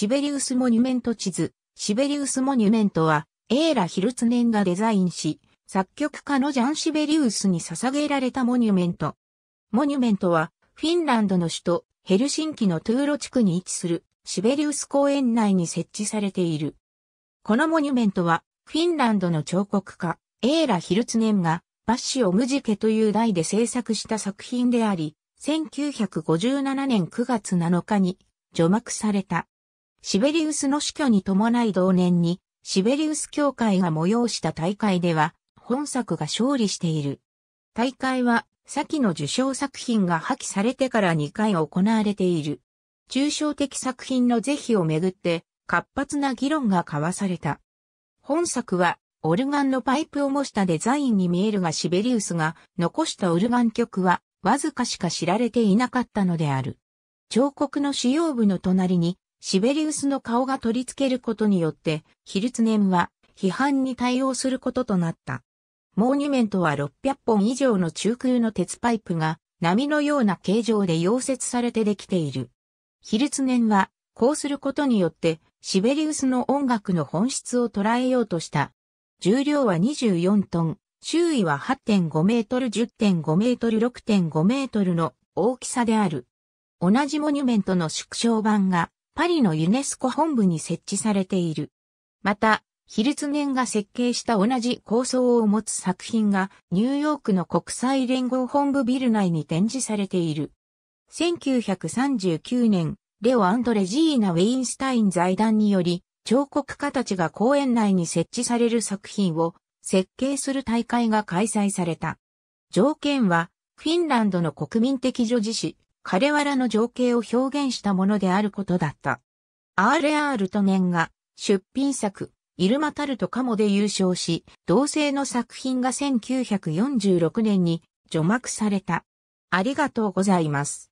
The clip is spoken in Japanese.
シベリウスモニュメント地図、シベリウスモニュメントは、エーラ・ヒルツネンがデザインし、作曲家のジャン・シベリウスに捧げられたモニュメント。モニュメントは、フィンランドの首都、ヘルシンキのトゥーロ地区に位置する、シベリウス公園内に設置されている。このモニュメントは、フィンランドの彫刻家、エーラ・ヒルツネンが、バッシオ・ムジケという題で制作した作品であり、1957年9月7日に除幕された。シベリウスの死去に伴い同年に、シベリウス協会が催した大会では、本作が勝利している。大会は、先の受賞作品が破棄されてから2回行われている。抽象的作品の是非をめぐって、活発な議論が交わされた。本作は、オルガンのパイプを模したデザインに見えるがシベリウスが残したオルガン曲は、わずかしか知られていなかったのである。彫刻の主要部の隣に、シベリウスの顔が取り付けることによって、ヒルツネムは批判に対応することとなった。モーニュメントは600本以上の中空の鉄パイプが波のような形状で溶接されてできている。ヒルツネンは、こうすることによって、シベリウスの音楽の本質を捉えようとした。重量は24トン、周囲は8.5メートル、10.5メートル、6.5メートルの大きさである。同じモニュメントの縮小版がパリのユネスコ本部に設置されている。また、ヒルツネンが設計した同じ構想を持つ作品がニューヨークの国際連合本部ビル内に展示されている。1939年、レオ・アンドレジーナ・ウェインスタイン財団により、彫刻家たちが公園内に設置される作品を設計する大会が開催された。条件は、フィンランドの国民的女子誌、彼わらの情景を表現したものであることだった。R.R. トネンが出品作、イルマタルトカモで優勝し、同性の作品が1946年に除幕された。ありがとうございます。